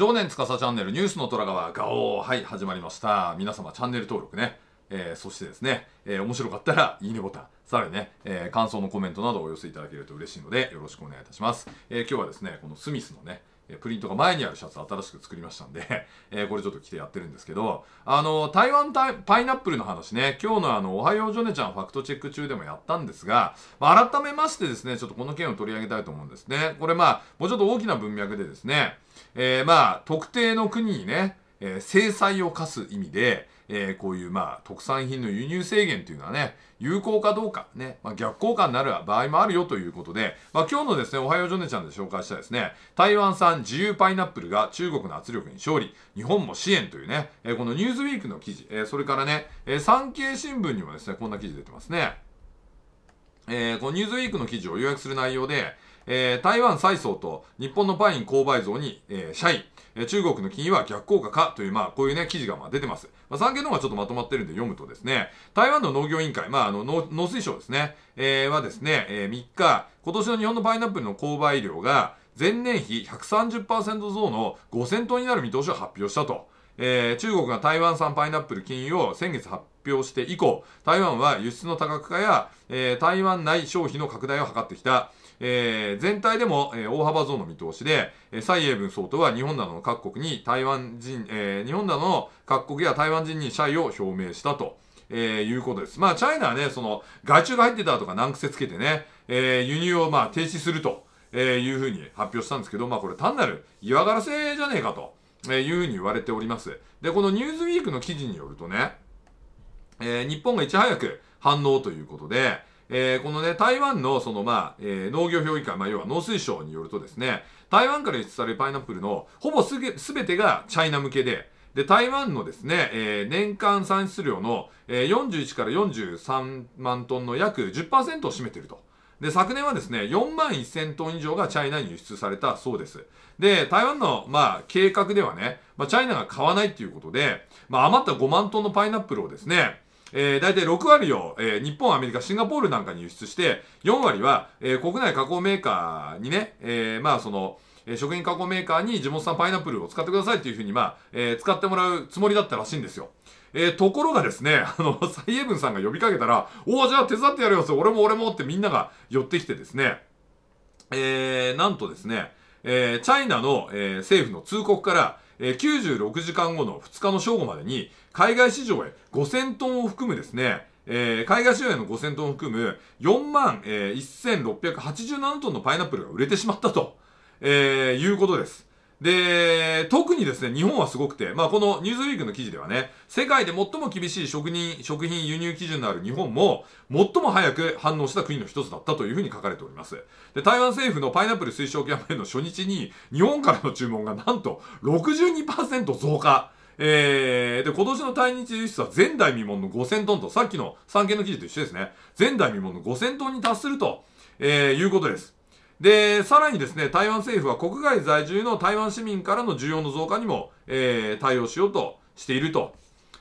常年司チャンネルニュースの虎川ガオーはい始まりました皆様チャンネル登録ね、えー、そしてですね、えー、面白かったらいいねボタンさらにね、えー、感想のコメントなどをお寄せいただけると嬉しいのでよろしくお願いいたします、え今日はですねこのスミスのねプリントが前にあるシャツ新しく作りましたんで えこれちょっと着てやってるんですけど、あの、台湾パイナップルの話ね、今日のあの、おはようジョネちゃんファクトチェック中でもやったんですが、まあ、改めましてですね、ちょっとこの件を取り上げたいと思うんですね。これまあ、もうちょっと大きな文脈でですね、えー、まあ、特定の国にね、えー、制裁を課す意味で、えー、こういうまあ特産品の輸入制限というのはね、有効かどうか、ね、まあ、逆効果になる場合もあるよということで、まあ、今日のですね、おはようジョネちゃんで紹介したですね、台湾産自由パイナップルが中国の圧力に勝利、日本も支援というね、えー、このニュースウィークの記事、えー、それからね、え産経新聞にもですね、こんな記事出てますね。えこのニュースウィークの記事を予約する内容で、えー、台湾再送と日本のパイン購買増に、えー、中国の金融は逆効果かという、まあ、こういうね、記事がまあ出てます。まあ、産経の方がちょっとまとまってるんで読むとですね、台湾の農業委員会、まあ、あの農、農水省ですね、えー、はですね、えー、3日、今年の日本のパイナップルの購買量が、前年比130%増の5000トンになる見通しを発表したと。えー、中国が台湾産パイナップル金融を先月発表して以降、台湾は輸出の多角化や、えー、台湾内消費の拡大を図ってきた。えー、全体でも、えー、大幅増の見通しで、え蔡英文総統は日本などの各国に台湾人、え日本などの各国や台湾人に謝意を表明したと。えー、いうことです。まあ、チャイナはね、その、外注が入ってたとか難癖つけてね、えー、輸入をまあ停止すると、えー、いうふうに発表したんですけど、まあ、これ単なる嫌がらせじゃねえかと、えいうふうに言われております。で、このニューズウィークの記事によるとね、え日本がいち早く反応ということで、えー、このね、台湾のその、まあ、えー、農業評議会、まあ、要は農水省によるとですね、台湾から輸出されるパイナップルのほぼすげべてがチャイナ向けで、で、台湾のですね、えー、年間産出量の、えー、41から43万トンの約10%を占めていると。で、昨年はですね、4万1000トン以上がチャイナに輸出されたそうです。で、台湾の、まあ、計画ではね、まあ、チャイナが買わないっていうことで、まあ、余った5万トンのパイナップルをですね、えー、大体6割を、えー、日本、アメリカ、シンガポールなんかに輸出して、4割は、えー、国内加工メーカーにね、えー、まあその、え食品加工メーカーに地元産パイナップルを使ってくださいっていうふうに、まあ、えー、使ってもらうつもりだったらしいんですよ。えー、ところがですね、あの、蔡英文さんが呼びかけたら、おお、じゃあ手伝ってやるよ、俺も俺もってみんなが寄ってきてですね、えー、なんとですね、えー、チャイナの、えー、政府の通告から、え96時間後の2日の正午までに、海外市場へ5000トンを含むですね、えー、海外市場への5000トンを含む4万、えー、1687トンのパイナップルが売れてしまったと、えー、いうことです。で、特にですね、日本はすごくて、まあこのニューズウィークの記事ではね、世界で最も厳しい食品、食品輸入基準のある日本も、最も早く反応した国の一つだったというふうに書かれております。で、台湾政府のパイナップル推奨キャンペーンの初日に、日本からの注文がなんと62%増加。えー、で、今年の対日輸出は前代未聞の5000トンと、さっきの産経の記事と一緒ですね。前代未聞の5000トンに達すると、えー、いうことです。で、さらにですね、台湾政府は国外在住の台湾市民からの需要の増加にも、えー、対応しようとしていると、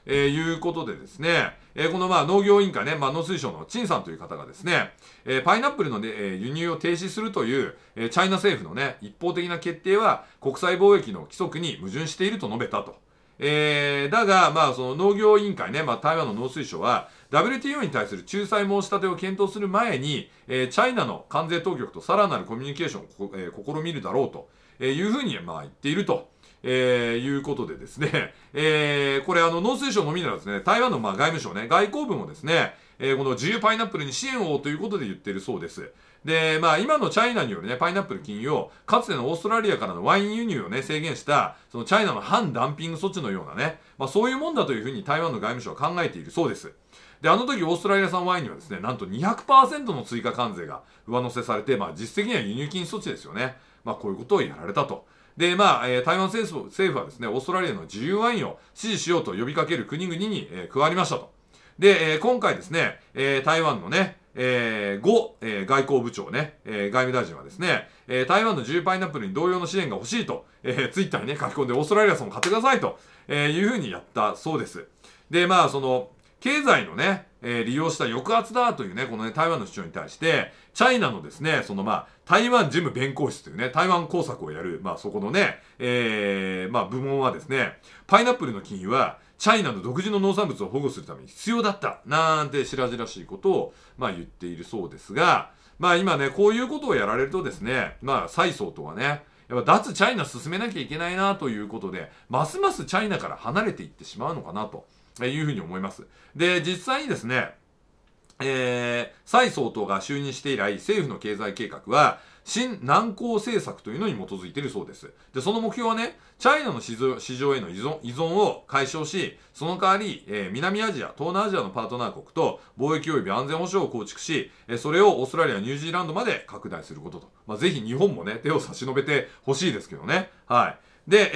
えー、いうことでですね、えー、このまあ農業委員会ね、まあ、農水省の陳さんという方がですね、えー、パイナップルの、ね、え輸入を停止するという、えチャイナ政府のね、一方的な決定は国際貿易の規則に矛盾していると述べたと。えー、だが、まあ、その農業委員会ね、まあ、台湾の農水省は、WTO に対する仲裁申し立てを検討する前に、えチャイナの関税当局とさらなるコミュニケーションを、え試みるだろうと、えいうふうに、まあ、言っていると。えー、いうことでですね、えー、これあの、農水省のみならずね、台湾のまあ外務省ね、外交部もですね、えー、この自由パイナップルに支援をということで言ってるそうです。で、まあ今のチャイナによるね、パイナップル禁輸を、かつてのオーストラリアからのワイン輸入をね、制限した、そのチャイナの反ダンピング措置のようなね、まあそういうもんだというふうに台湾の外務省は考えているそうです。で、あの時オーストラリア産ワインにはですね、なんと200%の追加関税が上乗せされて、まあ実質的には輸入禁止措置ですよね。まあこういうことをやられたと。で、まあ、えー、台湾政府政府はですね、オーストラリアの自由ワインを支持しようと呼びかける国々に、えー、加わりましたと。で、えー、今回ですね、えー、台湾のね、えー、5、えー、外交部長ね、えー、外務大臣はですね、えー、台湾の自由パイナップルに同様の支援が欲しいと、えー、ツイッターにね、書き込んで、オーストラリアさんも買ってくださいと、えー、いうふうにやったそうです。で、まあ、その、経済のね、えー、利用した抑圧だというね、このね、台湾の主張に対して、チャイナのですね、そのまあ、台湾事務弁公室というね、台湾工作をやる、まあそこのね、えー、まあ部門はですね、パイナップルの金融は、チャイナの独自の農産物を保護するために必要だった、なんて白々しいことを、まあ言っているそうですが、まあ今ね、こういうことをやられるとですね、まあ、蔡総とはね、やっぱ脱チャイナ進めなきゃいけないなということで、ますますチャイナから離れていってしまうのかなと。えいうふうに思います。で、実際にですね、えー、蔡総統が就任して以来、政府の経済計画は、新難航政策というのに基づいているそうです。で、その目標はね、チャイナの市場への依存依存を解消し、その代わり、えー、南アジア、東南アジアのパートナー国と貿易及び安全保障を構築し、えー、それをオーストラリア、ニュージーランドまで拡大することと。まあ、ぜひ日本もね、手を差し伸べてほしいですけどね。はい。で、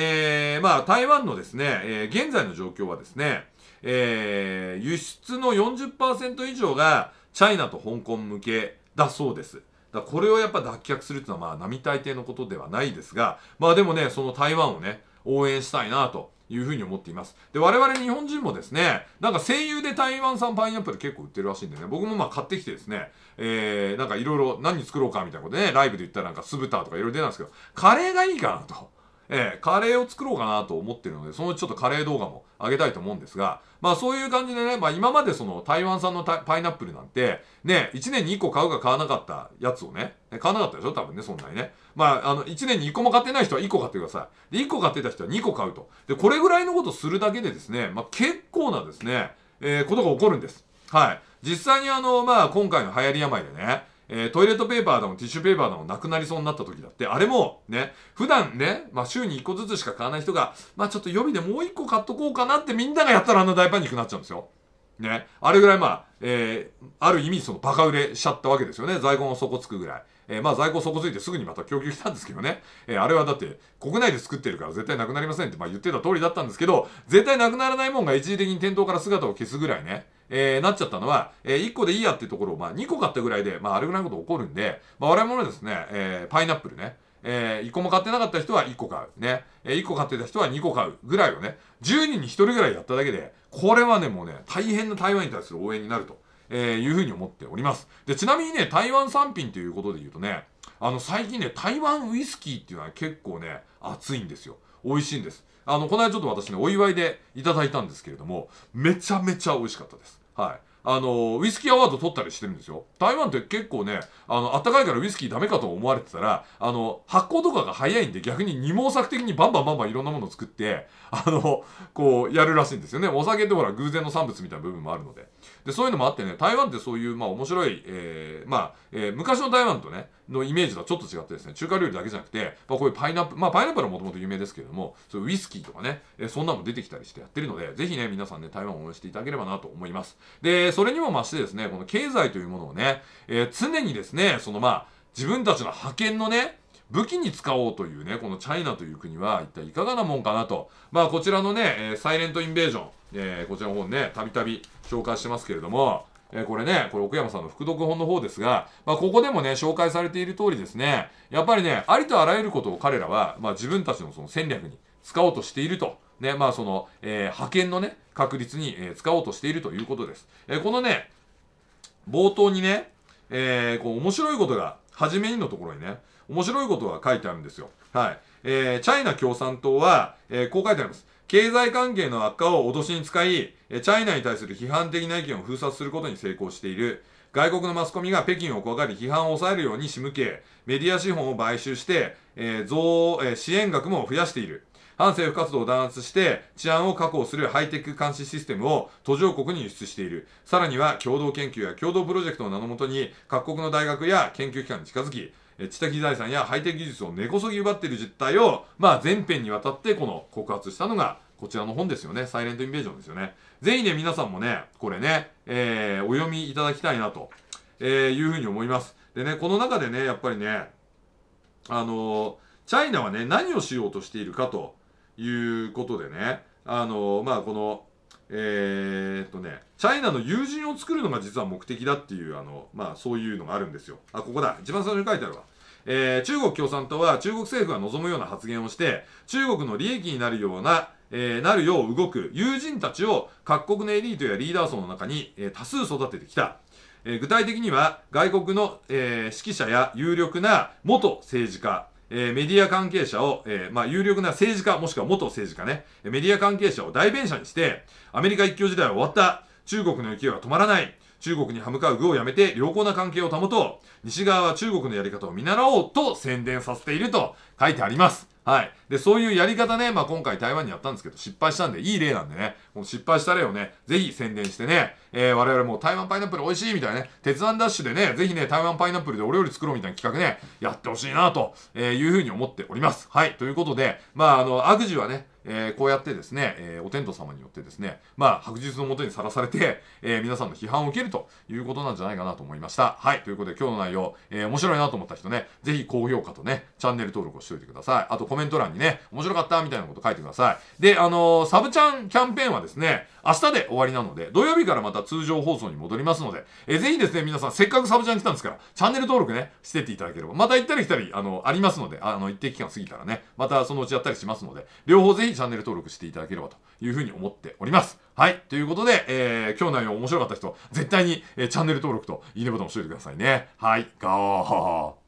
えー、まあ、台湾のですね、えー、現在の状況はですね、えー、輸出の40%以上がチャイナと香港向けだそうです。だこれをやっぱ脱却するっていうのはまあ並大抵のことではないですが、まあでもね、その台湾をね、応援したいなというふうに思っています。で、我々日本人もですね、なんか声優で台湾産パイナップル結構売ってるらしいんでね、僕もまあ買ってきてですね、えー、なんかいろいろ何作ろうかみたいなことでね、ライブで言ったらなんか酢豚とかいろいろ出たんですけど、カレーがいいかなと。えー、カレーを作ろうかなと思ってるので、そのうちちょっとカレー動画も上げたいと思うんですが、まあそういう感じでね、まあ今までその台湾産のパイナップルなんて、ね、1年に1個買うか買わなかったやつをね、買わなかったでしょ多分ね、そんなにね。まあ、あの、1年に1個も買ってない人は1個買ってください。で、1個買ってた人は2個買うと。で、これぐらいのことするだけでですね、まあ結構なですね、えー、ことが起こるんです。はい。実際にあの、まあ今回の流行り病でね、えー、トイレットペーパーでもティッシュペーパーでもなくなりそうになった時だって、あれもね、普段ね、まあ週に1個ずつしか買わない人が、まあちょっと予備でもう1個買っとこうかなってみんながやったらあんな大パニックになっちゃうんですよ。ね。あれぐらいまあ、えー、ある意味そのバカ売れしちゃったわけですよね。在庫の底つくぐらい。えー、まあ在庫底付いてすぐにまた供給したんですけどね、えー、あれはだって国内で作ってるから絶対なくなりませんって、まあ、言ってた通りだったんですけど、絶対なくならないもんが一時的に店頭から姿を消すぐらいね、えー、なっちゃったのは、えー、1個でいいやってところを、まあ、2個買ったぐらいで、まあ、あれぐらいのこと起こるんで、まあ、我々もですね、えー、パイナップルね、えー、1個も買ってなかった人は1個買う。ね。えー、1個買ってた人は2個買うぐらいをね、10人に1人ぐらいやっただけで、これはね、もうね、大変な台湾に対する応援になると。えー、いうふうに思っております。で、ちなみにね、台湾産品ということで言うとね、あの、最近ね、台湾ウイスキーっていうのは結構ね、熱いんですよ。美味しいんです。あの、この間ちょっと私ね、お祝いでいただいたんですけれども、めちゃめちゃ美味しかったです。はい。あの、ウイスキーアワード取ったりしてるんですよ。台湾って結構ね、あの、暖かいからウイスキーダメかと思われてたら、あの、発酵とかが早いんで逆に二毛作的にバンバンバンバンいろんなものを作って、あの、こう、やるらしいんですよね。お酒ってほら、偶然の産物みたいな部分もあるので。で、そういうのもあってね、台湾ってそういう、まあ面白い、えー、まあ、えー、昔の台湾とね、のイメージとはちょっと違ってですね、中華料理だけじゃなくて、まあ、こういうパイナップル、まあ、パイナップルはもともと有名ですけれども、そうウイスキーとかね、えそんなの出てきたりしてやってるので、ぜひね、皆さんね、台湾を応援していただければなと思います。で、それにも増してですね、この経済というものをね、えー、常にですね、そのまあ、自分たちの派遣のね、武器に使おうというね、このチャイナという国は一体いかがなもんかなと。まあ、こちらのね、えサイレントインベージョン、えー、こちらの本ね、たびたび紹介してますけれども、えこれね、これ奥山さんの副読本の方ですが、まあ、ここでもね、紹介されている通りですね、やっぱりね、ありとあらゆることを彼らは、まあ、自分たちのその戦略に使おうとしていると。ね、まあその、えー、派遣のね、確率に、えー、使おうとしているということです。えー、このね、冒頭にね、えこう面白いことが、初めにのところにね、面白いことが書いてあるんですよ。はい。えー、チャイナ共産党は、えー、こう書いてあります。経済関係の悪化を脅しに使い、チャイナに対する批判的な意見を封殺することに成功している。外国のマスコミが北京を怖がり批判を抑えるように仕向け、メディア資本を買収して、えー、増、えー、支援額も増やしている。反政府活動を弾圧して、治安を確保するハイテク監視システムを途上国に輸出している。さらには共同研究や共同プロジェクトの名のもとに、各国の大学や研究機関に近づき、知的財産やハイテク技術を根こそぎ奪っている実態を、まあ、全編にわたってこの告発したのがこちらの本ですよね。サイレントインベージョンですよね。ぜひね、皆さんもね、これね、えー、お読みいただきたいなと、えー、いうふうに思います。でね、この中でね、やっぱりね、あのチャイナはね、何をしようとしているかということでね、あのまあ、この、えー、っとね、チャイナの友人を作るのが実は目的だっていう、あの、まあ、そういうのがあるんですよ。あ、ここだ。一番最初に書いてあるわ。えー、中国共産党は中国政府が望むような発言をして、中国の利益になるような、えー、なるよう動く友人たちを各国のエリートやリーダー層の中に、えー、多数育ててきた。えー、具体的には外国の、えー、指揮者や有力な元政治家、えー、メディア関係者を、えー、まあ、有力な政治家、もしくは元政治家ね、メディア関係者を代弁者にして、アメリカ一強時代は終わった。中国の勢いは止まらない。中国に歯向かう具をやめて良好な関係を保とう。西側は中国のやり方を見習おうと宣伝させていると書いてあります。はい。で、そういうやり方ね、まあ、今回台湾にやったんですけど、失敗したんで、いい例なんでね、この失敗した例をね、ぜひ宣伝してね、えー、我々も台湾パイナップル美味しいみたいなね、鉄腕ダッシュでね、ぜひね、台湾パイナップルでお料理作ろうみたいな企画ね、やってほしいなと、えいうふうに思っております。はい。ということで、まあ、あの、悪事はね、えー、こうやってですね、えー、お天道様によってですね、まあ、白日のもとにさらされて、えー、皆さんの批判を受けるということなんじゃないかなと思いました。はい、ということで今日の内容、え面白いなと思った人ね、ぜひ高評価とね、チャンネル登録をしておいてください。あとコメント欄にね、面白かったみたいなこと書いてください。で、あのサブチャンキャンペーンはですね、明日で終わりなので、土曜日からまた通常放送に戻りますので、えー、ぜひですね、皆さん、せっかくサブチャン来たんですから、チャンネル登録ね、してっていただければ、また行ったり来たり、あの、ありますので、あの、一定期間過ぎたらね、またそのうちやったりしますので、両方ぜひチャンネル登録していただければというふうに思っております。はい。ということで、えー、今日の内容面白かった人、絶対に、えー、チャンネル登録といいねボタン押しておいてくださいね。はい。ガー。